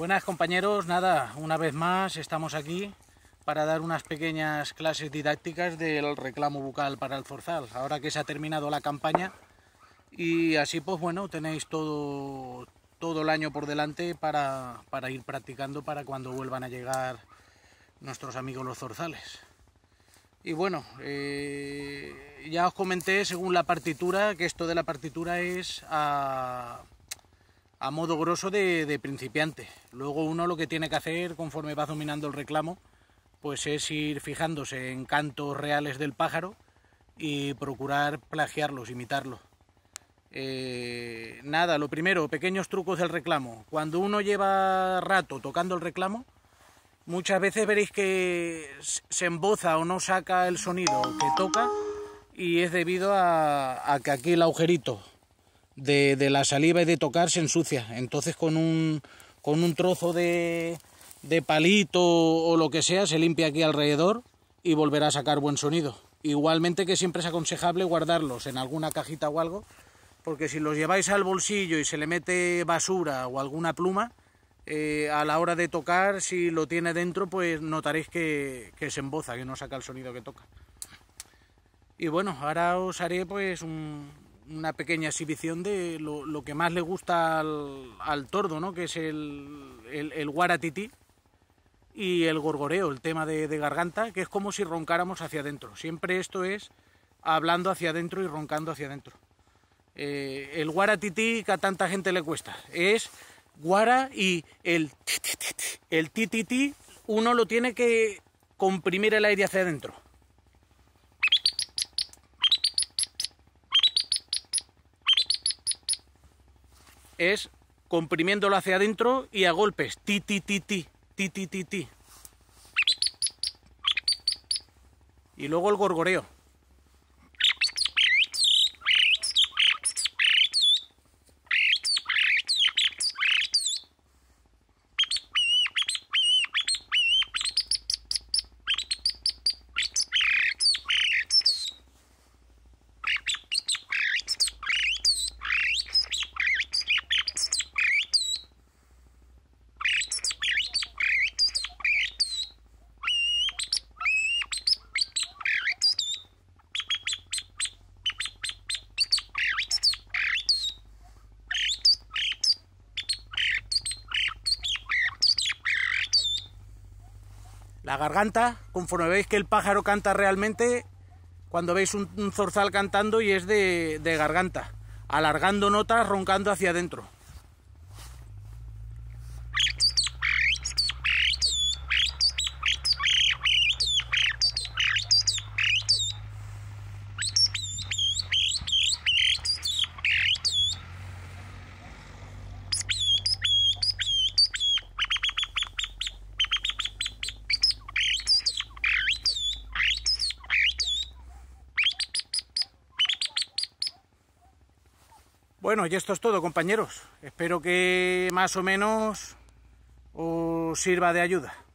Buenas compañeros, nada, una vez más estamos aquí para dar unas pequeñas clases didácticas del reclamo bucal para el forzal, ahora que se ha terminado la campaña y así pues bueno, tenéis todo, todo el año por delante para, para ir practicando para cuando vuelvan a llegar nuestros amigos los zorzales. Y bueno, eh, ya os comenté según la partitura que esto de la partitura es a a modo grosso de, principiante. Luego uno lo que tiene que hacer conforme va dominando el reclamo, pues es ir fijándose en cantos reales del pájaro y procurar plagiarlos, imitarlos. Eh, nada, lo primero, pequeños trucos del reclamo. Cuando uno lleva rato tocando el reclamo, muchas veces veréis que se emboza o no saca el sonido que toca y es debido a, a que aquí el agujerito de, la saliva y de tocar se ensucia. Entonces con un, con un trozo de, de palito o lo que sea se limpia aquí alrededor y volverá a sacar buen sonido. Igualmente que siempre es aconsejable guardarlos en alguna cajita o algo, porque si los lleváis al bolsillo y se le mete basura o alguna pluma, eh, a la hora de tocar, si lo tiene dentro, pues notaréis que, que, se emboza, que no saca el sonido que toca. Y bueno, ahora os haré pues un, una pequeña exhibición de lo, que más le gusta al, tordo, ¿no? que es el, el, el, y el gorgoreo, el tema de, garganta, que es como si roncáramos hacia adentro. Siempre esto es hablando hacia adentro y roncando hacia adentro. El eh, el guaratití que a tanta gente le cuesta es guara y el titititi. El tititi uno lo tiene que comprimir el aire hacia adentro. es comprimiéndolo hacia adentro y a golpes. Ti, ti, ti, ti, ti, ti, ti, ti. Y luego el gorgoreo. La garganta, conforme veis que el pájaro canta realmente, cuando veis un, zorzal cantando y es de, de garganta, alargando notas, roncando hacia adentro. Bueno, y esto es todo, compañeros. Espero que más o menos os sirva de ayuda.